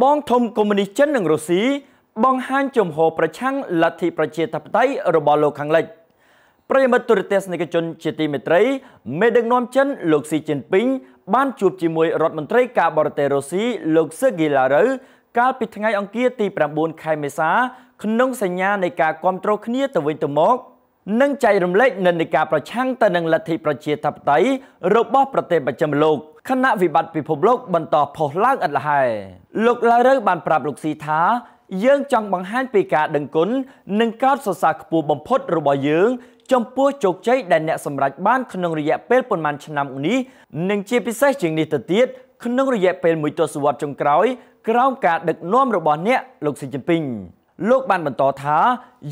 បងធំកុម្មុយនីសចិននិងរុស្ស៊ីបង្ហាញជំហរប្រឆាំងលទ្ធិប្រជាធិបតេយ្យរបស់លោកខាងលិចប្រិមត្តទូរទស្សនិកជនជាទីមេត្រីមេដឹកនាំចិន លោកស៊ីជីនពីងបានជួបជាមួយរដ្ឋមន្ត្រីការបរទេសរុស្ស៊ីលោកស៊ឺហ្គីឡារូវកាលពីថ្ងៃអង្គារទី9ខែមេសា ក្នុងសញ្ញានៃការគ្រប់គ្រងគ្នាទៅវិញទៅមក។និងចែករំលែកនិន្នាការប្រឆាំងទៅនឹងលទ្ធិប្រជាធិបតេយ្យរបស់ប្រទេសប្រចាំលោកគណៈវិបត្តិពិភពលោកបន្តផុសឡើងឥតល្ហែលោកឡាវរើបានប្រាប់លោកស៊ីថា យើងចង់បង្ហាញពីការ ដឹងគុណនិងកោតសរសើរខ្ពស់បំផុតរបស់យើង ចំពោះជោគជ័យដែលអ្នកសម្រេចបានក្នុងរយៈពេលប្រមាណឆ្នាំនេះនិងជាពិសេសជាងនេះទៅទៀតក្នុងរយៈពេលមួយទសវត្សរ៍ចុងក្រោយ ក្រោមការដឹកនាំរបស់អ្នកលោកស៊ីជីនពីងលោកបានបន្តថា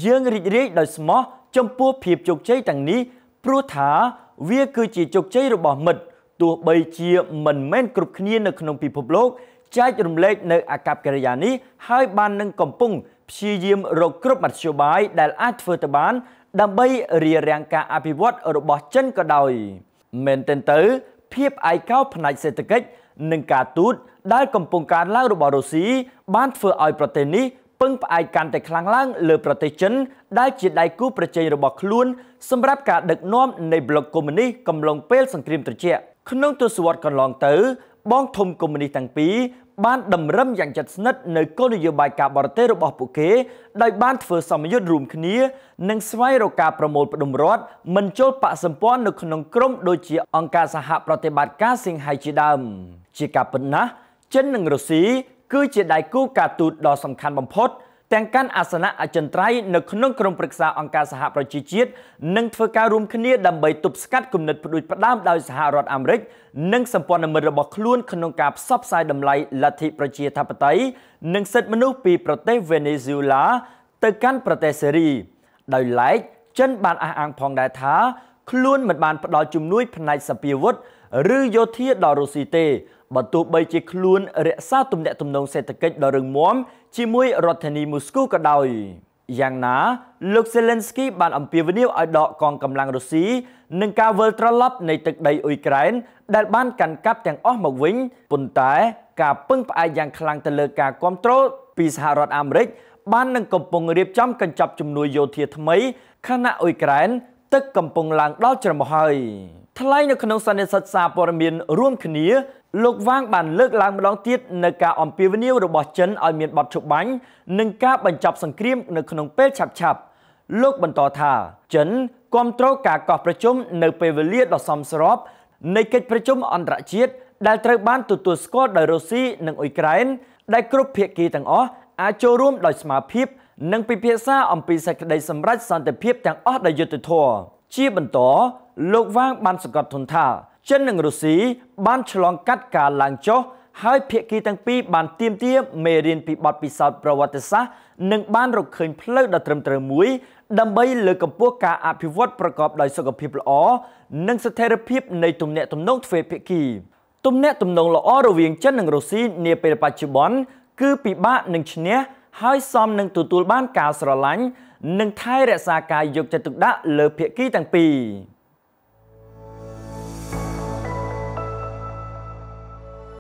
យើងរីករាយដោយស្មោះចំពោះភាពជោគជ័យទាំងនេះព្រោះថាវាគឺជាជោគជ័យរបស់មិត្តទោះបីជាមិនមែនគ្រប់គ្នានៅក្នុងពិភពលោកចែករំលែកនៅអាកប្បកិរិយានេះហើយបាននឹងកំពុងព្យាយាមរកគ្រប់មធ្យោបាយ ដែលអាចធ្វើទៅបាន ដើម្បីរៀបរៀងការអភិវឌ្ឍរបស់ចិនក៏ដោយមែនទែនទៅ ភាពឯកោផ្នែកសេដ្ឋកិច្ចនិងការទូត ដែលកំពុងកើនឡើងរបស់រុស្ស៊ីបានធ្វើឲ្យប្រទេសនេះពឹងផ្អែកកាន់តែខ្លាំងឡើងលើប្រទេសចិនដែលជាដៃគូប្រជែងរបស់ខ្លួនសម្រាប់ការដឹកនាំនៃប្លុកកុម្មុយនីសកំឡុងពេលសង្គ្រាមត្រជាក់ក្នុងទសវត្សរ៍កន្លងទៅ បងធំកុម្មុយនីសទាំងពីរបានតម្រឹមយ៉ាងជិតស្និទ្ធនៅគោលនយោបាយការបរទេសរបស់ពួកគេដោយបានធ្វើសម្ពយុទ្ធរួមគ្នា និងស្វែងរកការប្រមូលផ្ដុំរដ្ឋមិនចូលបកសម្ព័ន្ធនៅក្នុងក្រមដូចជាអង្គការសហប្រតិបត្តិការសៀងហៃជាដើមជាការពិតណាស់ចិននិងរុស្ស៊ីគឺជាដៃគូការទូតដ៏សំខាន់បំផុតទាំងកាន់អាសនៈអចិន្ត្រៃយ៍នៅក្នុងក្រុមប្រឹក្សាអង្គការសហប្រជាជាតិនិងធ្វើការរួមគ្នាដើម្បីទប់ស្កាត់គំនិតផ្ដួចផ្ដើមដោយសហរដ្ឋអាមេរិកនិងសម្ព័ន្ធមិត្តរបស់ខ្លួនក្នុងការផ្សព្វផ្សាយតម្លៃលទ្ធិប្រជាធិបតេយ្យនិងសិទ្ធិមនុស្សពីប្រទេសវេណេស៊ុយឡាទៅកាន់ប្រទេសសេរីដោយឡែកចិនបានអះអាងផងដែរថាខ្លួនមិនបានផ្ដល់ជំនួយផ្នែកសពាវុធឬយោធាដល់រុស្ស៊ីទេបើទោះបីជាខ្លួនរក្សាទំនាក់ទំនងសេដ្ឋកិច្ចដ៏រឹងមាំជាមួយរដ្ឋធានីមូស្គូក៏ដោយយ៉ាងណាលោកសេឡិនស្គីបានអំពាវនាវឲ្យដកកងកម្លាំងរុស្ស៊ីនឹងការវិលត្រឡប់នៃទឹកដីអ៊ុយក្រែនដែលបានកាន់កាប់ទាំងអស់មកវិញប៉ុន្តែការពឹងផ្អែកយ៉ាងខ្លាំងទៅលើការគ្រប់គ្រងពីសហរដ្ឋអាមេរិក បាននឹងកំពុងរៀបចំកញ្ចប់ជំនួយយោធាថ្មីខណៈអ៊ុយក្រែនទឹកកំពុងឡើងដល់ច្រមុះហើយថ្លែងនៅក្នុងសន្និសីទសារព័ត៌មានរួមគ្នាលោកវ៉ាងបានលើកឡើងម្ដងទៀតនៅការអំពាវនាវរបស់ចិនឲ្យមានបទឈប់បាញ់និងការបញ្ចប់សង្គ្រាមនៅក្នុងពេលឆាប់ឆាប់លោកបន្តថាចិនគ្រប់គ្រងការកោះប្រជុំនៅពេលវេលាដ៏សមស្របនៃកិច្ចប្រជុំអន្តរជាតិដែលត្រូវបានទទួលស្គាល់ដោយរុស្ស៊ីនិងអ៊ុយក្រែនដែលគ្រប់ភាគីទាំងអស់អាចចូលរួមដោយស្មារភាពនិងពិភាក្សាអំពីសេចក្តីសម្រេចសន្តិភាពទាំងអស់ដោយយុត្តិធម៌ជាបន្តលោកវ៉ាងបានសង្កត់ធ្ងន់ថាចិននិងរុស្ស៊ីបានឆ្លងកាត់ការឡើងចុះហើយភាគីទាំងពីរបានទៀមទាមេរៀនពីបទពិសោធន៍ប្រវត្តិសាស្ត្រនិងបានរកឃើញផ្លូវដ៏ត្រឹមត្រូវមួយដើម្បីលើកកម្ពស់ការអភិវឌ្ឍប្រកបដោយសុខភាពល្អនិងស្ថិរភាពនៃទំនាក់ទំនងទ្វេភាគីទំនាក់ទំនងល្អរវាងចិននិងរុស្ស៊ីនាពេលបច្ចុប្បន្នគឺពិបាកនឹងឈ្នះហើយសមនឹងទទួលបានការស្រឡាញ់និងថែរក្សាការយកចិត្តទុកដាក់លើភាគីទាំងពីរ។